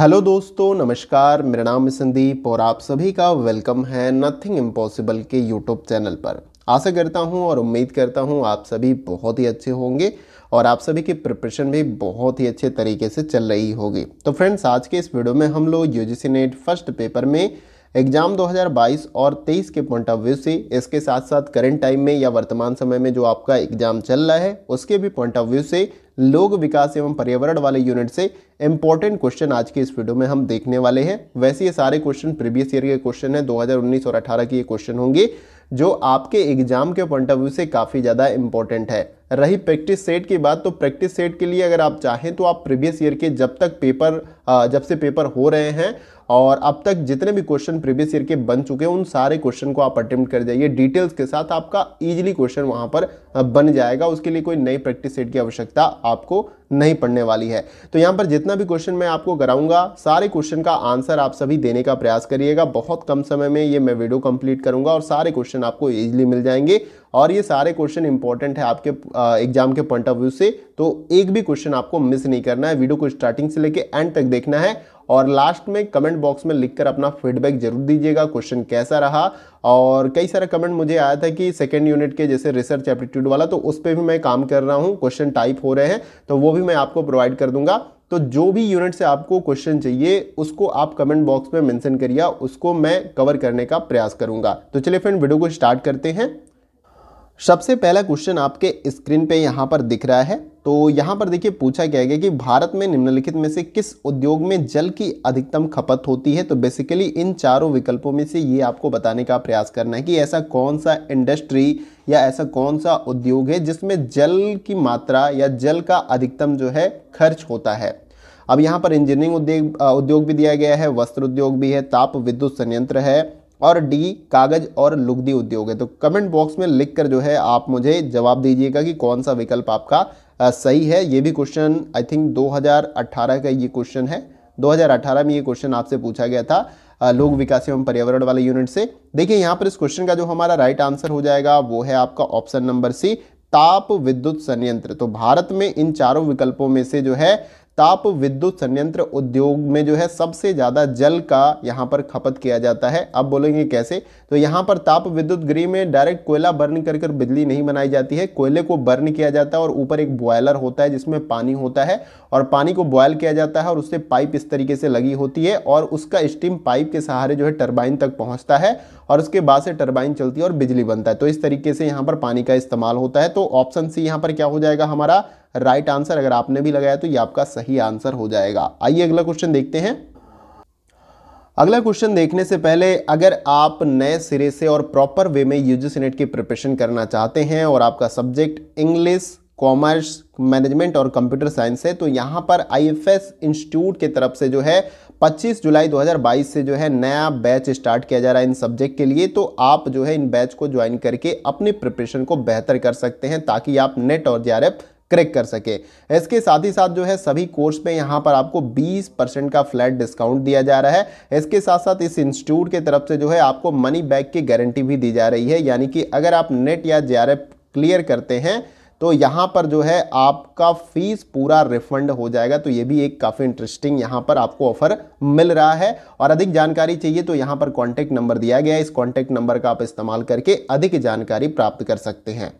hello दोस्तों नमस्कार मेरा नाम है संदीप और आप सभी का वेलकम है नथिंग इम्पॉसिबल के यूट्यूब चैनल पर आशा करता हूं और उम्मीद करता हूं आप सभी बहुत ही अच्छे होंगे और आप सभी की प्रिपरेशन भी बहुत ही अच्छे तरीके से चल रही होगी तो फ्रेंड्स आज के इस वीडियो में हम लोग U G NET first paper में एग्जाम 2022 और 23 के पॉइंट ऑफ व्यू से इसके साथ साथ करेंट टाइम में या वर्तमान समय में जो आपका एग्जाम चल रहा है उसके भी पॉइंट ऑफ व्यू से लोक विकास एवं पर्यावरण वाले यूनिट से इंपॉर्टेंट क्वेश्चन आज के इस वीडियो में हम देखने वाले हैं वैसे ये सारे क्वेश्चन प्रीवियस ईयर के क्वेश्चन हैं 2019 और 18 के ये क्वेश्चन होंगे जो आपके एग्जाम के पॉइंट ऑफ व्यू से काफ़ी ज़्यादा इंपॉर्टेंट है रही प्रैक्टिस सेट की बात तो प्रैक्टिस सेट के लिए अगर आप चाहें तो आप प्रीवियस ईयर के जब तक पेपर जब से पेपर हो रहे हैं और अब तक जितने भी क्वेश्चन प्रीवियस ईयर के बन चुके हैं उन सारे क्वेश्चन को आप अटेम्प्ट कर जाइए डिटेल्स के साथ आपका इजीली क्वेश्चन वहां पर बन जाएगा उसके लिए कोई नई प्रैक्टिस सेट की आवश्यकता आपको नहीं पड़ने वाली है तो यहाँ पर जितना भी क्वेश्चन मैं आपको कराऊंगा सारे क्वेश्चन का आंसर आप सभी देने का प्रयास करिएगा बहुत कम समय में ये मैं वीडियो कंप्लीट करूंगा और सारे क्वेश्चन आपको ईजिली मिल जाएंगे और ये सारे क्वेश्चन इंपॉर्टेंट है आपके एग्जाम के पॉइंट ऑफ व्यू से तो एक भी क्वेश्चन आपको मिस नहीं करना है वीडियो को स्टार्टिंग से लेकर एंड तक देखना है और लास्ट में कमेंट बॉक्स में लिखकर अपना फीडबैक जरूर दीजिएगा क्वेश्चन कैसा रहा और कई सारा कमेंट मुझे आया था कि सेकेंड यूनिट के जैसे रिसर्च एप्टीट्यूड वाला तो उस पर भी मैं काम कर रहा हूँ क्वेश्चन टाइप हो रहे हैं तो वो भी मैं आपको प्रोवाइड कर दूंगा तो जो भी यूनिट से आपको क्वेश्चन चाहिए उसको आप कमेंट बॉक्स में मेंशन करिए उसको मैं कवर करने का प्रयास करूंगा तो चलिए फ्रेंड वीडियो को स्टार्ट करते हैं सबसे पहला क्वेश्चन आपके स्क्रीन पे यहाँ पर दिख रहा है तो यहाँ पर देखिए पूछा गया है कि भारत में निम्नलिखित में से किस उद्योग में जल की अधिकतम खपत होती है तो बेसिकली इन चारों विकल्पों में से ये आपको बताने का प्रयास करना है कि ऐसा कौन सा इंडस्ट्री या ऐसा कौन सा उद्योग है जिसमें जल की मात्रा या जल का अधिकतम जो है खर्च होता है अब यहाँ पर इंजीनियरिंग उद्योग उद्योग भी दिया गया है वस्त्र उद्योग भी है ताप विद्युत संयंत्र है और डी कागज़ और लुगदी उद्योग है तो कमेंट बॉक्स में लिख कर जो है आप मुझे जवाब दीजिएगा कि कौन सा विकल्प आपका सही है ये भी क्वेश्चन आई थिंक 2018 का ये क्वेश्चन है 2018 में ये क्वेश्चन आपसे पूछा गया था लोक विकास एवं पर्यावरण वाले यूनिट से देखिए यहाँ पर इस क्वेश्चन का जो हमारा राइट आंसर हो जाएगा वो है आपका ऑप्शन नंबर सी ताप विद्युत संयंत्र तो भारत में इन चारों विकल्पों में से जो है ताप विद्युत संयंत्र उद्योग में जो है सबसे ज़्यादा जल का यहाँ पर खपत किया जाता है अब बोलेंगे कैसे तो यहाँ पर ताप विद्युत गृह में डायरेक्ट कोयला बर्न कर कर बिजली नहीं बनाई जाती है कोयले को बर्न किया जाता है और ऊपर एक बॉयलर होता है जिसमें पानी होता है और पानी को बॉयल किया जाता है और उससे पाइप इस तरीके से लगी होती है और उसका स्टीम पाइप के सहारे जो है टर्बाइन तक पहुँचता है और उसके बाद से टर्बाइन चलती है और बिजली बनता है तो इस तरीके से यहाँ पर पानी का इस्तेमाल होता है तो ऑप्शन सी यहाँ पर क्या हो जाएगा हमारा राइट आंसर अगर आपने भी लगाया तो ये आपका सही आंसर हो जाएगा आइए अगला क्वेश्चन देखते हैं अगला क्वेश्चन देखने से पहले अगर आप नए सिरे से और प्रॉपर वे में यूजीसी नेट की प्रिपरेशन करना चाहते हैं और आपका सब्जेक्ट इंग्लिश कॉमर्स मैनेजमेंट और कंप्यूटर साइंस है तो यहाँ पर आईएफएस इंस्टीट्यूट के तरफ से जो है 25 जुलाई 2022 से जो है नया बैच स्टार्ट किया जा रहा है इन सब्जेक्ट के लिए तो आप जो है इन बैच को ज्वाइन करके अपने प्रिपरेशन को बेहतर कर सकते हैं ताकि आप नेट और जे क्रैक कर सके इसके साथ ही साथ जो है सभी कोर्स में यहाँ पर आपको 20 परसेंट का फ्लैट डिस्काउंट दिया जा रहा है इसके साथ साथ इस इंस्टीट्यूट के तरफ से जो है आपको मनी बैक की गारंटी भी दी जा रही है यानी कि अगर आप नेट या जे क्लियर करते हैं तो यहाँ पर जो है आपका फीस पूरा रिफंड हो जाएगा तो ये भी एक काफ़ी इंटरेस्टिंग यहाँ पर आपको ऑफर मिल रहा है और अधिक जानकारी चाहिए तो यहाँ पर कॉन्टैक्ट नंबर दिया गया है इस कॉन्टैक्ट नंबर का आप इस्तेमाल करके अधिक जानकारी प्राप्त कर सकते हैं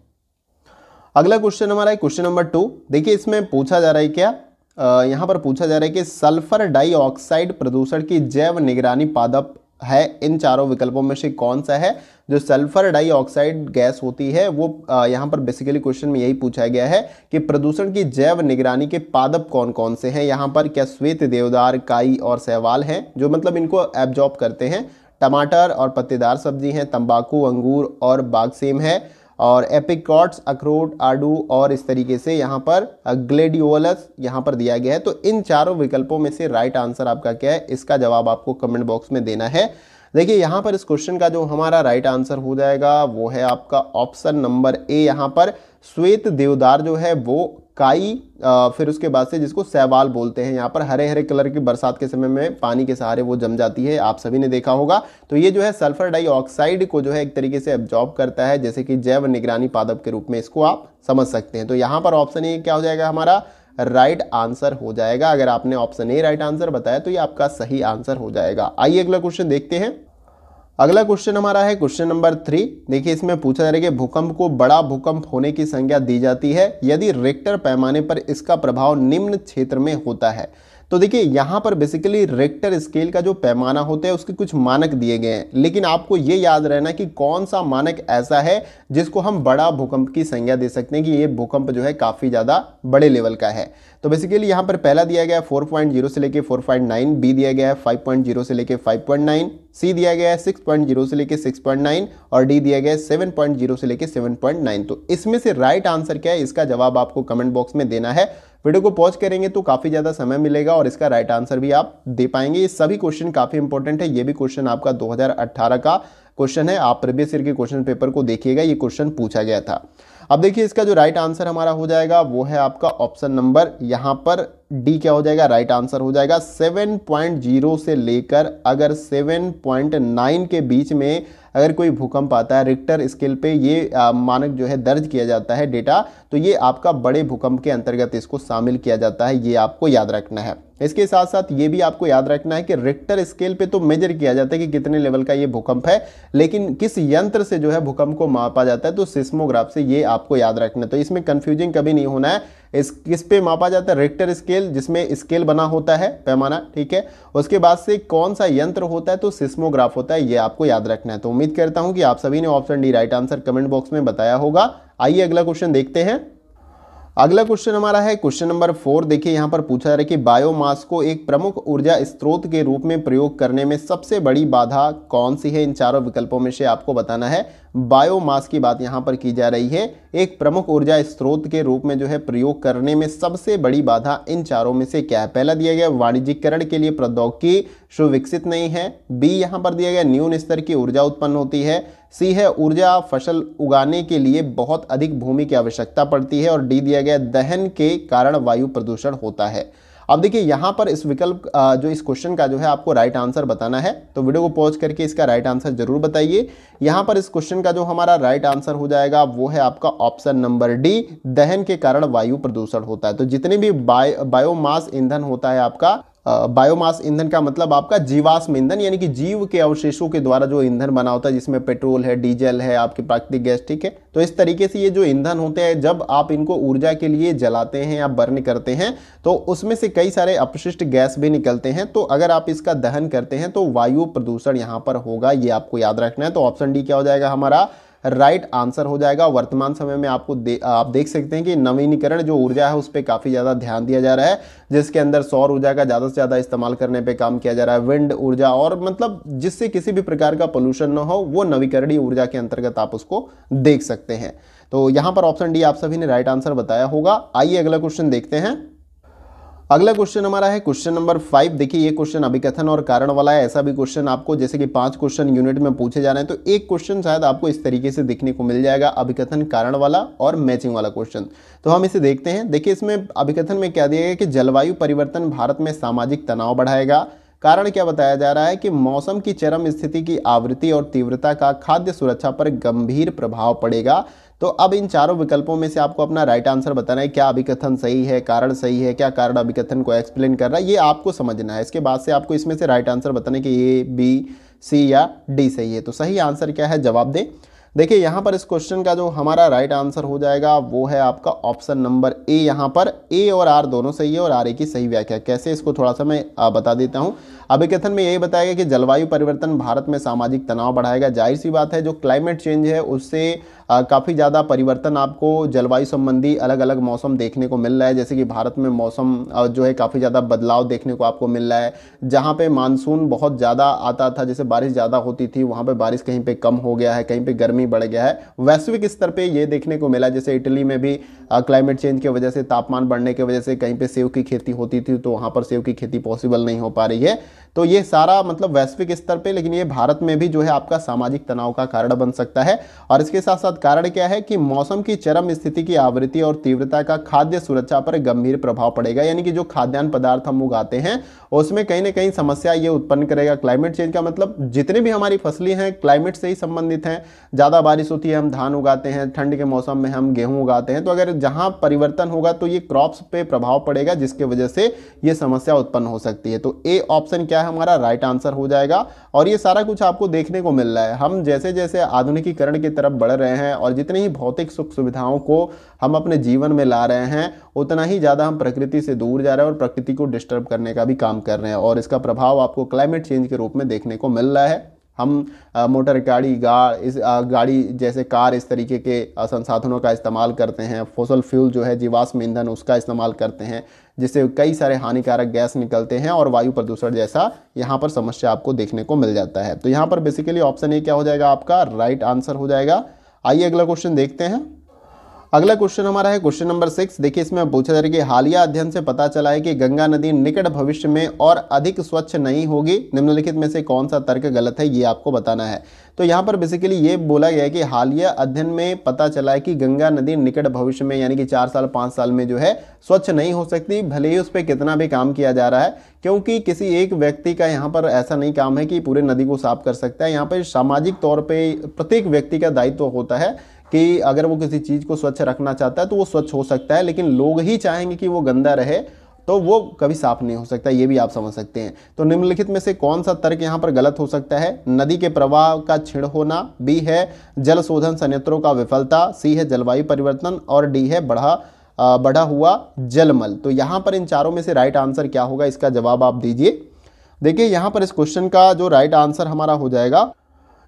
अगला क्वेश्चन हमारा है क्वेश्चन नंबर टू देखिए इसमें पूछा जा रहा है क्या यहाँ पर पूछा जा रहा है कि सल्फर डाइऑक्साइड प्रदूषण की जैव निगरानी पादप है इन चारों विकल्पों में से कौन सा है जो सल्फर डाइऑक्साइड गैस होती है वो यहाँ पर बेसिकली क्वेश्चन में यही पूछा गया है कि प्रदूषण की जैव निगरानी के पादप कौन कौन से हैं यहाँ पर क्या श्वेत देवदार काई और सहवाल हैं जो मतलब इनको एब्जॉर्ब करते हैं टमाटर और पत्तेदार सब्जी हैं तंबाकू अंगूर और बागसेम है और एपिकॉट्स अखरूट आडू और इस तरीके से यहाँ पर ग्लेडियोलस यहाँ पर दिया गया है तो इन चारों विकल्पों में से राइट आंसर आपका क्या है इसका जवाब आपको कमेंट बॉक्स में देना है देखिए यहाँ पर इस क्वेश्चन का जो हमारा राइट आंसर हो जाएगा वो है आपका ऑप्शन नंबर ए यहाँ पर श्वेत देवदार जो है वो काई आ, फिर उसके बाद से जिसको सैवाल बोलते हैं यहाँ पर हरे हरे कलर की बरसात के समय में पानी के सहारे वो जम जाती है आप सभी ने देखा होगा तो ये जो है सल्फर डाइऑक्साइड को जो है एक तरीके से एब्जॉर्ब करता है जैसे कि जैव निगरानी पादप के रूप में इसको आप समझ सकते हैं तो यहाँ पर ऑप्शन ए क्या हो जाएगा हमारा राइट right आंसर हो जाएगा अगर आपने ऑप्शन ए राइट आंसर बताया तो ये आपका सही आंसर हो जाएगा आइए अगला क्वेश्चन देखते हैं अगला क्वेश्चन हमारा है क्वेश्चन नंबर थ्री देखिए इसमें पूछा जा रहा है कि भूकंप को बड़ा भूकंप होने की संख्या दी जाती है यदि रेक्टर पैमाने पर इसका प्रभाव निम्न क्षेत्र में होता है तो देखिए यहाँ पर बेसिकली रेक्टर स्केल का जो पैमाना होता है उसके कुछ मानक दिए गए हैं लेकिन आपको ये याद रहना कि कौन सा मानक ऐसा है जिसको हम बड़ा भूकंप की संज्ञा दे सकते हैं कि ये भूकंप जो है काफ़ी ज़्यादा बड़े लेवल का है तो बेसिकली यहाँ पर पहला दिया गया है 4.0 से लेके 4.9 बी दिया गया है 5.0 से लेके 5.9 सी दिया गया है 6.0 से लेके 6.9 और डी दिया गया है 7.0 से लेके 7.9 तो इसमें से राइट आंसर क्या है इसका जवाब आपको कमेंट बॉक्स में देना है वीडियो को पॉज करेंगे तो काफ़ी ज़्यादा समय मिलेगा और इसका राइट आंसर भी आप दे पाएंगे ये सभी क्वेश्चन काफ़ी इंपॉर्टेंट है ये भी क्वेश्चन आपका दो का क्वेश्चन है आप प्रीवियस ईयर के क्वेश्चन पेपर को देखिएगा ये क्वेश्चन पूछा गया था अब देखिए इसका जो राइट आंसर हमारा हो जाएगा वो है आपका ऑप्शन नंबर यहाँ पर डी क्या हो जाएगा राइट आंसर हो जाएगा 7.0 से लेकर अगर 7.9 के बीच में अगर कोई भूकंप आता है रिक्टर स्केल पे ये आ, मानक जो है दर्ज किया जाता है डेटा तो ये आपका बड़े भूकंप के अंतर्गत इसको शामिल किया जाता है ये आपको याद रखना है इसके साथ साथ ये भी आपको याद रखना है कि रिक्टर स्केल पे तो मेजर किया जाता है कि कितने लेवल का ये भूकंप है लेकिन किस यंत्र से जो है भूकंप को मापा जाता है तो सिस्मोग्राफ से ये आपको याद रखना है तो इसमें कन्फ्यूजिंग कभी नहीं होना है इस किस पे मापा जाता है रिक्टर स्केल जिसमें स्केल बना होता है पैमाना ठीक है उसके बाद से कौन सा यंत्र होता है तो सिस्मोग्राफ होता है ये आपको याद रखना है तो उम्मीद करता हूँ कि आप सभी ने option D right answer comment box में बताया होगा आइए अगला क्वेश्चन देखते हैं अगला क्वेश्चन हमारा है क्वेश्चन नंबर फोर देखिए यहाँ पर पूछा जा रहा है कि बायोमास को एक प्रमुख ऊर्जा स्रोत के रूप में प्रयोग करने में सबसे बड़ी बाधा कौन सी है इन चारों विकल्पों में से आपको बताना है बायोमास की बात यहाँ पर की जा रही है एक प्रमुख ऊर्जा स्रोत के रूप में जो है प्रयोग करने में सबसे बड़ी बाधा इन चारों में से क्या है पहला दिया गया वाणिज्यकरण के लिए प्रौद्योगिकी सुविकसित नहीं है बी यहाँ पर दिया गया न्यून स्तर की ऊर्जा उत्पन्न होती है सी है ऊर्जा फसल उगाने के लिए बहुत अधिक भूमि की आवश्यकता पड़ती है और डी दिया गया दहन के कारण वायु प्रदूषण होता है अब देखिए यहाँ पर इस विकल्प जो इस क्वेश्चन का जो है आपको राइट आंसर बताना है तो वीडियो को पॉज करके इसका राइट आंसर जरूर बताइए यहाँ पर इस क्वेश्चन का जो हमारा राइट आंसर हो जाएगा वो है आपका ऑप्शन नंबर डी दहन के कारण वायु प्रदूषण होता है तो जितने भी बायोमास ईंधन होता है आपका बायोमास ईंधन का मतलब आपका जीवाश्म ईंधन यानी कि जीव के अवशेषों के द्वारा जो ईंधन बना होता है जिसमें पेट्रोल है डीजल है आपकी प्राकृतिक गैस ठीक है तो इस तरीके से ये जो ईंधन होते हैं जब आप इनको ऊर्जा के लिए जलाते हैं या बर्न करते हैं तो उसमें से कई सारे अपशिष्ट गैस भी निकलते हैं तो अगर आप इसका दहन करते हैं तो वायु प्रदूषण यहाँ पर होगा ये आपको याद रखना है तो ऑप्शन डी क्या हो जाएगा हमारा राइट आंसर हो जाएगा वर्तमान समय में आपको दे, आप देख सकते हैं कि नवीनीकरण जो ऊर्जा है उस पर काफ़ी ज़्यादा ध्यान दिया जा रहा है जिसके अंदर सौर ऊर्जा का ज़्यादा से ज़्यादा इस्तेमाल करने पर काम किया जा रहा है विंड ऊर्जा और मतलब जिससे किसी भी प्रकार का पोल्यूशन ना हो वो नवीकरणीय ऊर्जा के अंतर्गत आप उसको देख सकते हैं तो यहां पर ऑप्शन डी आप सभी ने राइट आंसर बताया होगा आइए अगला क्वेश्चन देखते हैं अगला क्वेश्चन हमारा है क्वेश्चन नंबर फाइव देखिए ये क्वेश्चन अभिकथन और कारण वाला है ऐसा भी क्वेश्चन आपको जैसे कि पांच क्वेश्चन यूनिट में पूछे जा रहे हैं तो एक क्वेश्चन शायद आपको इस तरीके से देखने को मिल जाएगा अभिकथन कारण वाला और मैचिंग वाला क्वेश्चन तो हम इसे देखते हैं देखिए इसमें अभिकथन में क्या दिया गया कि जलवायु परिवर्तन भारत में सामाजिक तनाव बढ़ाएगा कारण क्या बताया जा रहा है कि मौसम की चरम स्थिति की आवृत्ति और तीव्रता का खाद्य सुरक्षा पर गंभीर प्रभाव पड़ेगा तो अब इन चारों विकल्पों में से आपको अपना राइट आंसर बताना है क्या अभिकथन सही है कारण सही है क्या कारण अभिकथन को एक्सप्लेन कर रहा है ये आपको समझना है इसके बाद से आपको इसमें से राइट आंसर बताना है कि ए बी सी या डी सही है तो सही आंसर क्या है जवाब दें देखिए यहाँ पर इस क्वेश्चन का जो हमारा राइट आंसर हो जाएगा वो है आपका ऑप्शन नंबर ए यहाँ पर ए और आर दोनों सही है और आर ए की सही व्याख्या कैसे इसको थोड़ा सा मैं बता देता हूँ अभिकथन में यही बताया गया कि जलवायु परिवर्तन भारत में सामाजिक तनाव बढ़ाएगा जाहिर सी बात है जो क्लाइमेट चेंज है उससे काफ़ी ज़्यादा परिवर्तन आपको जलवायु संबंधी अलग अलग मौसम देखने को मिल रहा है जैसे कि भारत में मौसम जो है काफ़ी ज़्यादा बदलाव देखने को आपको मिल रहा है जहाँ पर मानसून बहुत ज़्यादा आता था जैसे बारिश ज़्यादा होती थी वहाँ पर बारिश कहीं पर कम हो गया है कहीं पर गर्मी बढ़ गया है वैश्विक स्तर पर ये देखने को मिला जैसे इटली में भी क्लाइमेट चेंज की वजह से तापमान बढ़ने की वजह से कहीं पर सेव की खेती होती थी तो वहाँ पर सेव की खेती पॉसिबल नहीं हो पा रही है तो ये सारा मतलब वैश्विक स्तर पर लेकिन ये भारत में भी जो है आपका सामाजिक तनाव का कारण बन सकता है और इसके साथ साथ विवाद कारण क्या है कि मौसम की चरम स्थिति की आवृत्ति और तीव्रता का खाद्य सुरक्षा पर गंभीर प्रभाव पड़ेगा यानी कि जो खाद्यान्न पदार्थ हम उगाते हैं उसमें कहीं ना कहीं समस्या ये उत्पन्न करेगा क्लाइमेट चेंज का मतलब जितनी भी हमारी फसलें हैं क्लाइमेट से ही संबंधित हैं ज़्यादा बारिश होती है हम धान उगाते हैं ठंड के मौसम में हम गेहूँ उगाते हैं तो अगर जहाँ परिवर्तन होगा तो ये क्रॉप्स पर प्रभाव पड़ेगा जिसके वजह से ये समस्या उत्पन्न हो सकती है तो ए ऑप्शन क्या है हमारा राइट आंसर हो जाएगा और ये सारा कुछ आपको देखने को मिल रहा है हम जैसे जैसे आधुनिकीकरण की तरफ बढ़ रहे हैं हैं और जितनी ही भौतिक सुख सुविधाओं को हम अपने जीवन में ला रहे हैं उतना ही ज़्यादा हम प्रकृति से दूर जा रहे हैं और प्रकृति को डिस्टर्ब करने का भी काम कर रहे हैं और इसका प्रभाव आपको क्लाइमेट चेंज के रूप में देखने को मिल रहा है हम मोटर गाड़ी गा इस गाड़ी जैसे कार इस तरीके के संसाधनों का इस्तेमाल करते हैं फोसल फ्यूल जो है जीवाश्म ईंधन उसका इस्तेमाल करते हैं जिससे कई सारे हानिकारक गैस निकलते हैं और वायु प्रदूषण जैसा यहाँ पर समस्या आपको देखने को मिल जाता है तो यहाँ पर बेसिकली ऑप्शन ए क्या हो जाएगा आपका राइट आंसर हो जाएगा आइए अगला क्वेश्चन देखते हैं अगला क्वेश्चन हमारा है क्वेश्चन नंबर सिक्स देखिए इसमें पूछा जा रहा है कि हालिया अध्ययन से पता चला है कि गंगा नदी निकट भविष्य में और अधिक स्वच्छ नहीं होगी निम्नलिखित में से कौन सा तर्क गलत है ये आपको बताना है तो यहाँ पर बेसिकली ये बोला गया है कि हालिया अध्ययन में पता चला है कि गंगा नदी निकट भविष्य में यानी कि चार साल पाँच साल में जो है स्वच्छ नहीं हो सकती भले ही उस पर कितना भी काम किया जा रहा है क्योंकि किसी एक व्यक्ति का यहाँ पर ऐसा नहीं काम है कि पूरे नदी को साफ कर सकता है यहाँ पर सामाजिक तौर पर प्रत्येक व्यक्ति का दायित्व होता है कि अगर वो किसी चीज़ को स्वच्छ रखना चाहता है तो वो स्वच्छ हो सकता है लेकिन लोग ही चाहेंगे कि वो गंदा रहे तो वो कभी साफ नहीं हो सकता ये भी आप समझ सकते हैं तो निम्नलिखित में से कौन सा तर्क यहाँ पर गलत हो सकता है नदी के प्रवाह का छिड़ होना बी है जल शोधन संयंत्रों का विफलता सी है जलवायु परिवर्तन और डी है बढ़ा बढ़ा हुआ जलमल तो यहाँ पर इन चारों में से राइट आंसर क्या होगा इसका जवाब आप दीजिए देखिए यहाँ पर इस क्वेश्चन का जो राइट आंसर हमारा हो जाएगा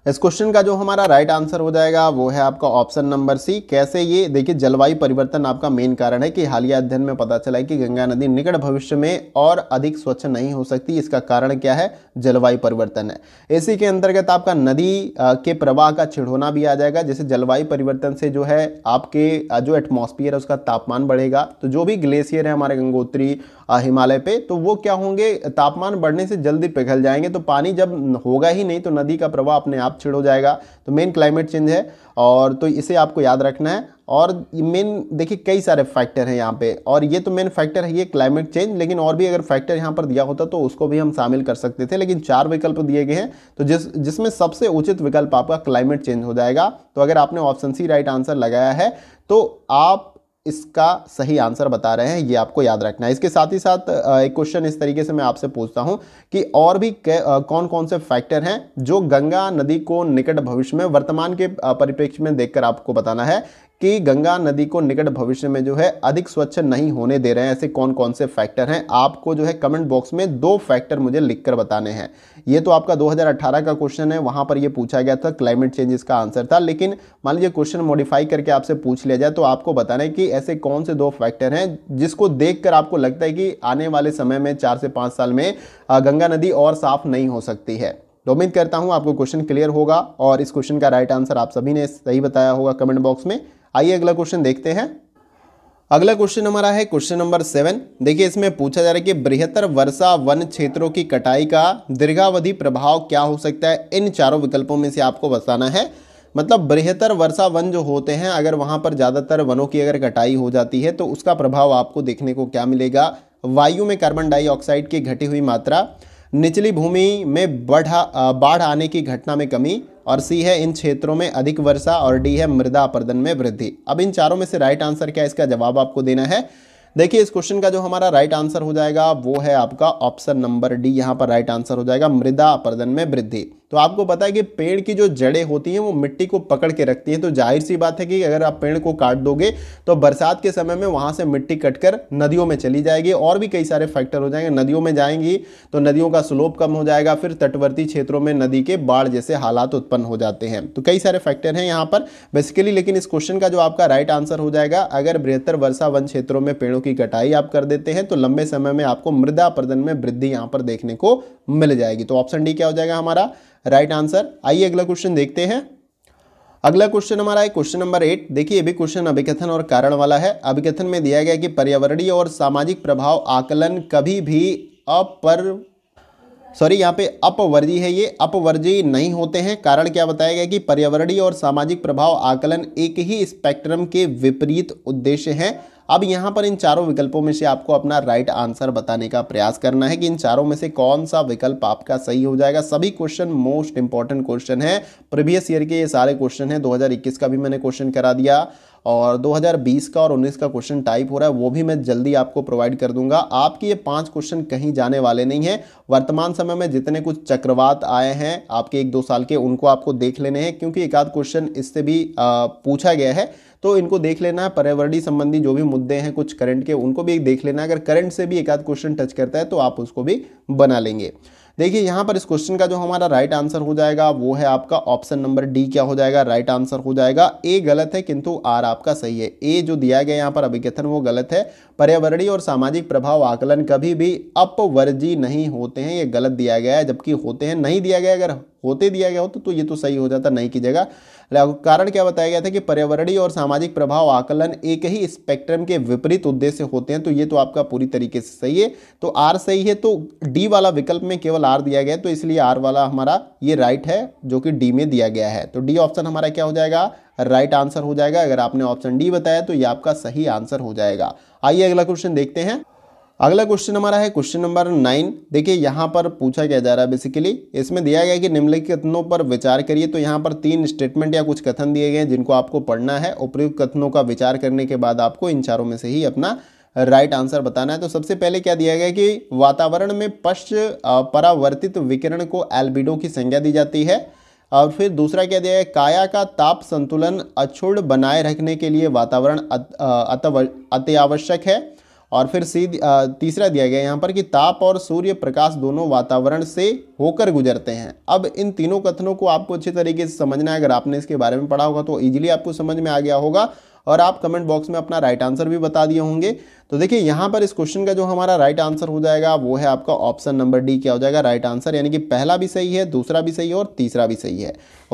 इस क्वेश्चन का जो हमारा राइट आंसर हो जाएगा वो है आपका ऑप्शन नंबर सी कैसे ये देखिए जलवायु परिवर्तन आपका मेन कारण है कि हालिया अध्ययन में पता चला है कि गंगा नदी निकट भविष्य में और अधिक स्वच्छ नहीं हो सकती इसका कारण क्या है जलवायु परिवर्तन है इसी के अंतर्गत आपका नदी के प्रवाह का छिड़ोना भी आ जाएगा जैसे जलवायु परिवर्तन से जो है आपके जो एटमोसफियर है उसका तापमान बढ़ेगा तो जो भी ग्लेशियर है हमारे गंगोत्री हिमालय पे तो वो क्या होंगे तापमान बढ़ने से जल्दी पिघल जाएंगे तो पानी जब होगा ही नहीं तो नदी का प्रवाह अपने आप छिड़ हो जाएगा तो मेन क्लाइमेट चेंज है और तो इसे आपको याद रखना है और मेन देखिए कई सारे फैक्टर हैं यहाँ पे और ये तो मेन फैक्टर है ये क्लाइमेट चेंज लेकिन और भी अगर फैक्टर यहाँ पर दिया होता तो उसको भी हम शामिल कर सकते थे लेकिन चार विकल्प दिए गए हैं तो जिस जिसमें सबसे उचित विकल्प आपका क्लाइमेट चेंज हो जाएगा तो अगर आपने ऑप्शन सी राइट आंसर लगाया है तो आप इसका सही आंसर बता रहे हैं ये आपको याद रखना है इसके साथ ही साथ एक क्वेश्चन इस तरीके से मैं आपसे पूछता हूं कि और भी कौन कौन से फैक्टर हैं जो गंगा नदी को निकट भविष्य में वर्तमान के परिप्रेक्ष्य में देखकर आपको बताना है कि गंगा नदी को निकट भविष्य में जो है अधिक स्वच्छ नहीं होने दे रहे हैं ऐसे कौन कौन से फैक्टर हैं आपको जो है कमेंट बॉक्स में दो फैक्टर मुझे लिखकर बताने हैं ये तो आपका 2018 का क्वेश्चन है वहाँ पर ये पूछा गया था क्लाइमेट चेंजेस का आंसर था लेकिन मान लीजिए क्वेश्चन मॉडिफाई करके आपसे पूछ लिया जाए तो आपको बताना है कि ऐसे कौन से दो फैक्टर हैं जिसको देख कर आपको लगता है कि आने वाले समय में चार से पाँच साल में गंगा नदी और साफ नहीं हो सकती है तो उम्मीद करता हूँ आपको क्वेश्चन क्लियर होगा और इस क्वेश्चन का राइट आंसर आप सभी ने सही बताया होगा कमेंट बॉक्स में आइए अगला क्वेश्चन देखते हैं अगला क्वेश्चन हमारा है क्वेश्चन नंबर सेवन देखिए इसमें पूछा जा रहा है कि बृहत्तर वर्षा वन क्षेत्रों की कटाई का दीर्घावधि प्रभाव क्या हो सकता है इन चारों विकल्पों में से आपको बताना है मतलब बृहत्तर वर्षा वन जो होते हैं अगर वहां पर ज़्यादातर वनों की अगर कटाई हो जाती है तो उसका प्रभाव आपको देखने को क्या मिलेगा वायु में कार्बन डाइऑक्साइड की घटी हुई मात्रा निचली भूमि में बढ़ा बाढ़ आने की घटना में कमी और सी है इन क्षेत्रों में अधिक वर्षा और डी है मृदा अपर्दन में वृद्धि अब इन चारों में से राइट आंसर क्या है इसका जवाब आपको देना है देखिए इस क्वेश्चन का जो हमारा राइट आंसर हो जाएगा वो है आपका ऑप्शन नंबर डी यहाँ पर राइट आंसर हो जाएगा मृदा अपर्दन में वृद्धि तो आपको पता है कि पेड़ की जो जड़ें होती हैं वो मिट्टी को पकड़ के रखती हैं तो जाहिर सी बात है कि अगर आप पेड़ को काट दोगे तो बरसात के समय में वहाँ से मिट्टी कटकर नदियों में चली जाएगी और भी कई सारे फैक्टर हो जाएंगे नदियों में जाएंगी तो नदियों का स्लोप कम हो जाएगा फिर तटवर्ती क्षेत्रों में नदी के बाढ़ जैसे हालात उत्पन्न हो जाते हैं तो कई सारे फैक्टर हैं यहाँ पर बेसिकली लेकिन इस क्वेश्चन का जो आपका राइट आंसर हो जाएगा अगर बृहत्तर वर्षा वन क्षेत्रों में पेड़ों की कटाई आप कर देते हैं तो लंबे समय में आपको मृदा प्रदन में वृद्धि यहाँ पर देखने को मिल जाएगी तो ऑप्शन डी क्या हो जाएगा हमारा राइट आंसर आइए अगला क्वेश्चन देखते हैं अगला क्वेश्चन हमारा है क्वेश्चन नंबर एट देखिए अभी क्वेश्चन अभिकथन और कारण वाला है अभिकथन में दिया गया कि पर्यावरणीय और सामाजिक प्रभाव आकलन कभी भी अपर सॉरी यहाँ पे अपवर्जी है ये अपवर्जी नहीं होते हैं कारण क्या बताया गया कि पर्यावरणीय और सामाजिक प्रभाव आकलन एक ही स्पेक्ट्रम के विपरीत उद्देश्य हैं अब यहाँ पर इन चारों विकल्पों में से आपको अपना राइट आंसर बताने का प्रयास करना है कि इन चारों में से कौन सा विकल्प आपका सही हो जाएगा सभी क्वेश्चन मोस्ट इंपॉर्टेंट क्वेश्चन है प्रीवियस ईयर के ये सारे क्वेश्चन हैं 2021 का भी मैंने क्वेश्चन करा दिया और 2020 का और 19 का क्वेश्चन टाइप हो रहा है वो भी मैं जल्दी आपको प्रोवाइड कर दूंगा आपके ये पांच क्वेश्चन कहीं जाने वाले नहीं हैं वर्तमान समय में जितने कुछ चक्रवात आए हैं आपके एक दो साल के उनको आपको देख लेने हैं क्योंकि एक आध क्वेश्चन इससे भी पूछा गया है तो इनको देख लेना है पर्यावरणीय संबंधी जो भी मुद्दे हैं कुछ करंट के उनको भी देख लेना अगर करंट से भी एक आध क्वेश्चन टच करता है तो आप उसको भी बना लेंगे देखिए यहाँ पर इस क्वेश्चन का जो हमारा राइट आंसर हो जाएगा वो है आपका ऑप्शन नंबर डी क्या हो जाएगा राइट आंसर हो जाएगा ए गलत है किंतु आर आपका सही है ए जो दिया गया यहाँ पर अभिकथन वो गलत है पर्यावरणीय और सामाजिक प्रभाव आकलन कभी भी अपवर्जी नहीं होते हैं ये गलत दिया गया है जबकि होते हैं नहीं दिया गया अगर होते दिया गया होता तो, तो ये तो सही हो जाता नहीं की जगह कारण क्या बताया गया था कि पर्यावरणीय और सामाजिक प्रभाव आकलन एक ही स्पेक्ट्रम के विपरीत उद्देश्य होते हैं तो ये तो आपका पूरी तरीके से सही है तो आर सही है तो डी वाला विकल्प में केवल आर दिया गया है तो इसलिए आर वाला हमारा ये राइट है जो कि डी में दिया गया है तो डी ऑप्शन हमारा क्या हो जाएगा राइट आंसर हो जाएगा अगर आपने ऑप्शन डी बताया तो ये आपका सही आंसर हो जाएगा आइए अगला क्वेश्चन देखते हैं अगला क्वेश्चन हमारा है क्वेश्चन नंबर नाइन देखिए यहाँ पर पूछा गया जा रहा है बेसिकली इसमें दिया गया है कि निम्नलिखित कथनों पर विचार करिए तो यहाँ पर तीन स्टेटमेंट या कुछ कथन दिए गए हैं जिनको आपको पढ़ना है उपयुक्त कथनों का विचार करने के बाद आपको इन चारों में से ही अपना राइट आंसर बताना है तो सबसे पहले क्या दिया गया कि वातावरण में पश्च परावर्तित विकिरण को एल्बिडो की संज्ञा दी जाती है और फिर दूसरा क्या दिया है काया का ताप संतुलन अछूर्ण बनाए रखने के लिए वातावरण अत्यावश्यक है और फिर सी तीसरा दिया गया यहाँ पर कि ताप और सूर्य प्रकाश दोनों वातावरण से होकर गुजरते हैं अब इन तीनों कथनों को आपको अच्छे तरीके से समझना है अगर आपने इसके बारे में पढ़ा होगा तो ईजिली आपको समझ में आ गया होगा और आप कमेंट बॉक्स में अपना राइट आंसर भी बता दिए होंगे तो देखिए यहाँ पर इस क्वेश्चन का जो हमारा राइट आंसर हो जाएगा वो है आपका ऑप्शन नंबर डी क्या हो जाएगा राइट आंसर यानी कि पहला भी सही है दूसरा भी सही है और तीसरा भी सही है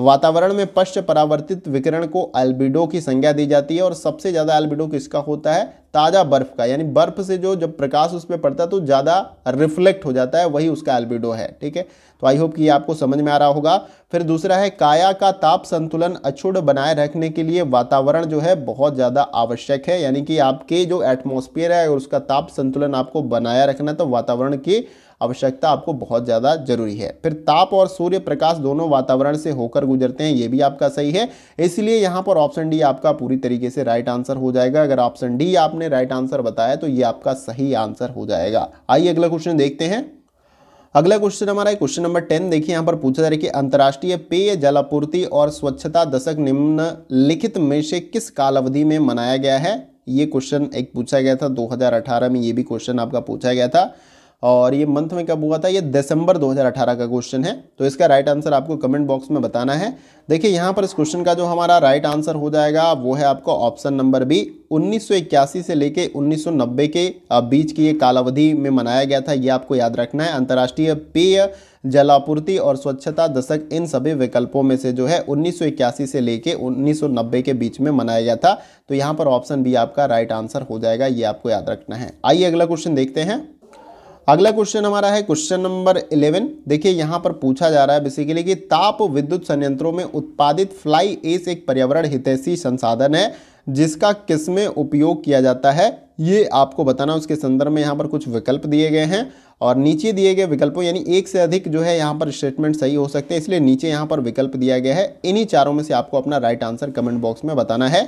वातावरण में पश्च परावर्तित विकिरण को एल्बिडो की संज्ञा दी जाती है और सबसे ज़्यादा एल्बिडो किसका होता है ताज़ा बर्फ का यानी बर्फ से जो जब प्रकाश उस पर पड़ता है तो ज़्यादा रिफ्लेक्ट हो जाता है वही उसका एल्बिडो है ठीक है तो आई होप कि ये आपको समझ में आ रहा होगा फिर दूसरा है काया का ताप संतुलन अछूट बनाए रखने के लिए वातावरण जो है बहुत ज़्यादा आवश्यक है यानी कि आपके जो एटमोसफियर दे रहा है अगर उसका ताप संतुलन आपको बनाया रखना है तो वातावरण की आवश्यकता आपको बहुत ज़्यादा जरूरी है फिर ताप और सूर्य प्रकाश दोनों वातावरण से होकर गुजरते हैं ये भी आपका सही है इसलिए यहाँ पर ऑप्शन डी आपका पूरी तरीके से राइट आंसर हो जाएगा अगर ऑप्शन डी आपने राइट आंसर बताया तो ये आपका सही आंसर हो जाएगा आइए अगला क्वेश्चन देखते हैं अगला क्वेश्चन हमारा है क्वेश्चन नंबर टेन देखिए यहाँ पर पूछा जा रहा है कि अंतर्राष्ट्रीय पेय जलापूर्ति और स्वच्छता दशक निम्नलिखित में से किस कालावधि में मनाया गया है ये क्वेश्चन एक पूछा गया था 2018 में ये भी क्वेश्चन आपका पूछा गया था और ये मंथ में कब हुआ था ये दिसंबर 2018 का क्वेश्चन है तो इसका राइट आंसर आपको कमेंट बॉक्स में बताना है देखिए यहाँ पर इस क्वेश्चन का जो हमारा राइट आंसर हो जाएगा वो है आपको ऑप्शन नंबर बी 1981 से लेके 1990 के बीच की ये कालावधि में मनाया गया था ये आपको याद रखना है अंतर्राष्ट्रीय पेय जलापूर्ति और स्वच्छता दशक इन सभी विकल्पों में से जो है उन्नीस से लेके 1990 के बीच में मनाया गया था तो यहाँ पर ऑप्शन बी आपका राइट आंसर हो जाएगा ये आपको याद रखना है आइए अगला क्वेश्चन देखते हैं अगला क्वेश्चन हमारा है क्वेश्चन नंबर इलेवन देखिए यहाँ पर पूछा जा रहा है बेसिकली कि ताप विद्युत संयंत्रों में उत्पादित फ्लाई एस एक पर्यावरण हितैषी संसाधन है जिसका किसमें उपयोग किया जाता है ये आपको बताना उसके संदर्भ में यहाँ पर कुछ विकल्प दिए गए हैं और नीचे दिए गए विकल्पों यानी एक से अधिक जो है यहाँ पर स्टेटमेंट सही हो सकते हैं इसलिए नीचे यहाँ पर विकल्प दिया गया है इन्हीं चारों में से आपको अपना राइट आंसर कमेंट बॉक्स में बताना है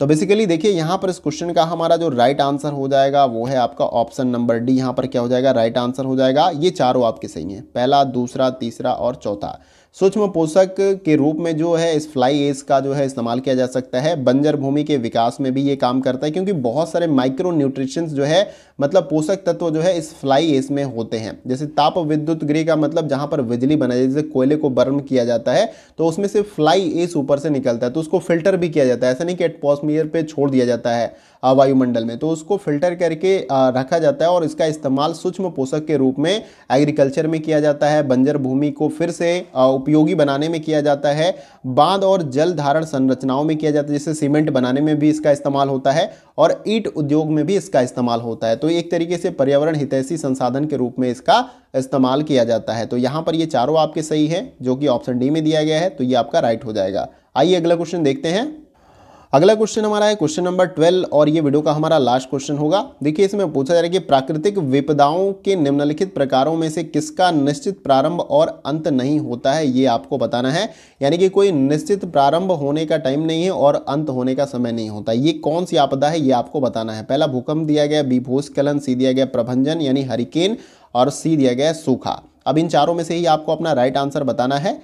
तो बेसिकली देखिए यहाँ पर इस क्वेश्चन का हमारा जो राइट आंसर हो जाएगा वो है आपका ऑप्शन नंबर डी यहाँ पर क्या हो जाएगा राइट आंसर हो जाएगा ये चारों आपके सही हैं पहला दूसरा तीसरा और चौथा सूक्ष्म पोषक के रूप में जो है इस फ्लाई एस का जो है इस्तेमाल किया जा सकता है बंजर भूमि के विकास में भी ये काम करता है क्योंकि बहुत सारे माइक्रो न्यूट्रिशन जो है मतलब पोषक तत्व जो है इस फ्लाई एस में होते हैं जैसे ताप विद्युत गृह का मतलब जहाँ पर बिजली बनाई जाती है जैसे कोयले को बर्म किया जाता है तो उसमें से फ्लाई एस ऊपर से निकलता है तो उसको फिल्टर भी किया जाता है ऐसा नहीं कि एटमोसमियर पर छोड़ दिया जाता है वायुमंडल में तो उसको फिल्टर करके रखा जाता है और इसका इस्तेमाल सूक्ष्म पोषक के रूप में एग्रीकल्चर में किया जाता है बंजर भूमि को फिर से उपयोगी बनाने में किया जाता है बांध और जल धारण संरचनाओं में किया जाता है जैसे सीमेंट बनाने में भी इसका इस्तेमाल होता है और ईट उद्योग में भी इसका इस्तेमाल होता है तो एक तरीके से पर्यावरण हितैषी संसाधन के रूप में इसका इस्तेमाल किया जाता है तो यहाँ पर ये चारों आपके सही है जो कि ऑप्शन डी में दिया गया है तो ये आपका राइट हो जाएगा आइए अगला क्वेश्चन देखते हैं अगला क्वेश्चन हमारा है क्वेश्चन नंबर ट्वेल्व और ये वीडियो का हमारा लास्ट क्वेश्चन होगा देखिए इसमें पूछा जा रहा है कि प्राकृतिक विपदाओं के निम्नलिखित प्रकारों में से किसका निश्चित प्रारंभ और अंत नहीं होता है ये आपको बताना है यानी कि कोई निश्चित प्रारंभ होने का टाइम नहीं है और अंत होने का समय नहीं होता ये कौन सी आपदा है ये आपको बताना है पहला भूकंप दिया गया बीभूस्खलन सी दिया गया प्रभंजन यानी हरिकेन और सी दिया गया सूखा अब इन चारों में से ही आपको अपना राइट आंसर बताना है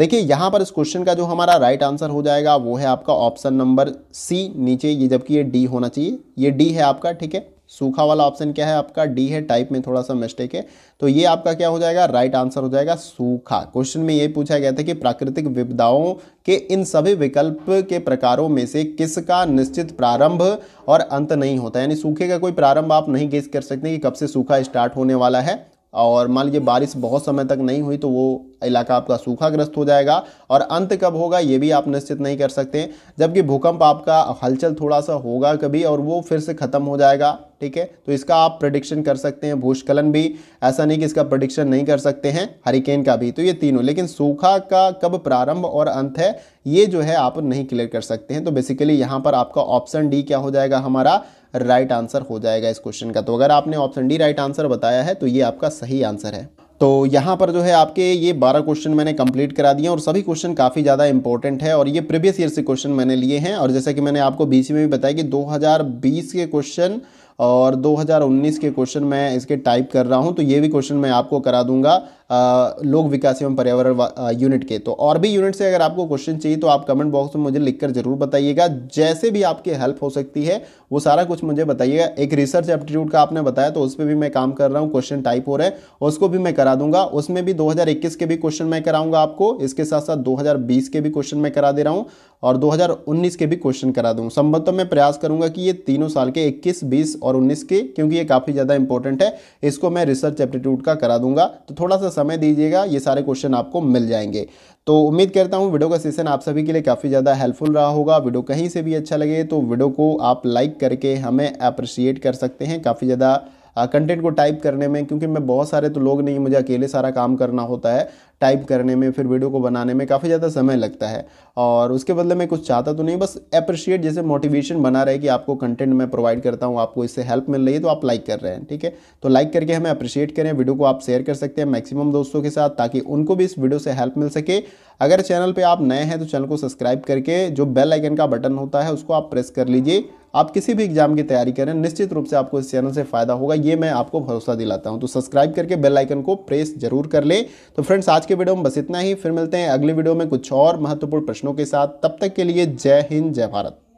देखिए यहाँ पर इस क्वेश्चन का जो हमारा राइट आंसर हो जाएगा वो है आपका ऑप्शन नंबर सी नीचे ये जबकि ये डी होना चाहिए ये डी है आपका ठीक है सूखा वाला ऑप्शन क्या है आपका डी है टाइप में थोड़ा सा मिस्टेक है तो ये आपका क्या हो जाएगा राइट आंसर हो जाएगा सूखा क्वेश्चन में ये पूछा गया था कि प्राकृतिक विपदाओं के इन सभी विकल्प के प्रकारों में से किसका निश्चित प्रारंभ और अंत नहीं होता यानी सूखे का कोई प्रारंभ आप नहीं गेस कर सकते कि कब से सूखा स्टार्ट होने वाला है और मान लीजिए बारिश बहुत समय तक नहीं हुई तो वो इलाका आपका सूखाग्रस्त हो जाएगा और अंत कब होगा ये भी आप निश्चित नहीं कर सकते जबकि भूकंप आपका हलचल थोड़ा सा होगा कभी और वो फिर से ख़त्म हो जाएगा ठीक है तो इसका आप प्रडिक्शन कर सकते हैं भूस्खलन भी ऐसा नहीं कि इसका प्रडिक्शन नहीं कर सकते हैं हरिकेन का भी तो ये तीनों लेकिन सूखा का कब प्रारंभ और अंत है ये जो है आप नहीं क्लियर कर सकते हैं तो बेसिकली यहाँ पर आपका ऑप्शन डी क्या हो जाएगा हमारा राइट आंसर हो जाएगा इस क्वेश्चन का तो अगर आपने ऑप्शन डी राइट आंसर बताया है तो ये आपका सही आंसर है तो यहाँ पर जो है आपके ये बारह क्वेश्चन मैंने कंप्लीट करा दिए और सभी क्वेश्चन काफ़ी ज़्यादा इंपॉर्टेंट है और ये प्रीवियस ईयर से क्वेश्चन मैंने लिए हैं और जैसा कि मैंने आपको बीसी में भी बताया कि 2020 के क्वेश्चन और 2019 के क्वेश्चन मैं इसके टाइप कर रहा हूँ तो ये भी क्वेश्चन मैं आपको करा दूंगा लोक विकास एवं पर्यावरण यूनिट के तो और भी यूनिट से अगर आपको क्वेश्चन चाहिए तो आप कमेंट बॉक्स में मुझे लिखकर जरूर बताइएगा जैसे भी आपकी हेल्प हो सकती है वो सारा कुछ मुझे बताइएगा एक रिसर्च एप्टीट्यूड का आपने बताया तो उस पर भी मैं काम कर रहा हूँ क्वेश्चन टाइप हो रहे हैं उसको भी मैं करा दूंगा उसमें भी दो के भी क्वेश्चन मैं कराऊंगा आपको इसके साथ साथ दो के भी क्वेश्चन मैं करा दे रहा हूँ और 2019 के भी क्वेश्चन करा दूँ संभवतः मैं प्रयास करूँगा कि ये तीनों साल के 21, 20 और 19 के क्योंकि ये काफ़ी ज़्यादा इंपॉर्टेंट है इसको मैं रिसर्च एप्टीट्यूड का करा दूंगा तो थोड़ा सा समय दीजिएगा ये सारे क्वेश्चन आपको मिल जाएंगे तो उम्मीद करता हूँ वीडियो का सेशन आप सभी के लिए काफ़ी ज़्यादा हेल्पफुल रहा होगा वीडियो कहीं से भी अच्छा लगे तो वीडियो को आप लाइक करके हमें अप्रिशिएट कर सकते हैं काफ़ी ज़्यादा कंटेंट को टाइप करने में क्योंकि मैं बहुत सारे तो लोग नहीं मुझे अकेले सारा काम करना होता है टाइप करने में फिर वीडियो को बनाने में काफ़ी ज़्यादा समय लगता है और उसके बदले मैं कुछ चाहता तो नहीं बस अप्रिशिएट जैसे मोटिवेशन बना रहे कि आपको कंटेंट मैं प्रोवाइड करता हूँ आपको इससे हेल्प मिल रही है तो आप लाइक कर रहे हैं ठीक है तो लाइक करके हमें अप्रिशिएट करें वीडियो को आप शेयर कर सकते हैं मैक्सिमम दोस्तों के साथ ताकि उनको भी इस वीडियो से हेल्प मिल सके अगर चैनल पर आप नए हैं तो चैनल को सब्सक्राइब करके जो बेल आइकन का बटन होता है उसको आप प्रेस कर लीजिए आप किसी भी एग्जाम की तैयारी करें निश्चित रूप से आपको इस चैनल से फ़ायदा होगा ये मैं आपको भरोसा दिलाता हूँ तो सब्सक्राइब करके बेल आइकन को प्रेस जरूर कर लें तो फ्रेंड्स आज के वीडियो में बस इतना ही फिर मिलते हैं अगले वीडियो में कुछ और महत्वपूर्ण प्रश्नों के साथ तब तक के लिए जय हिंद जय भारत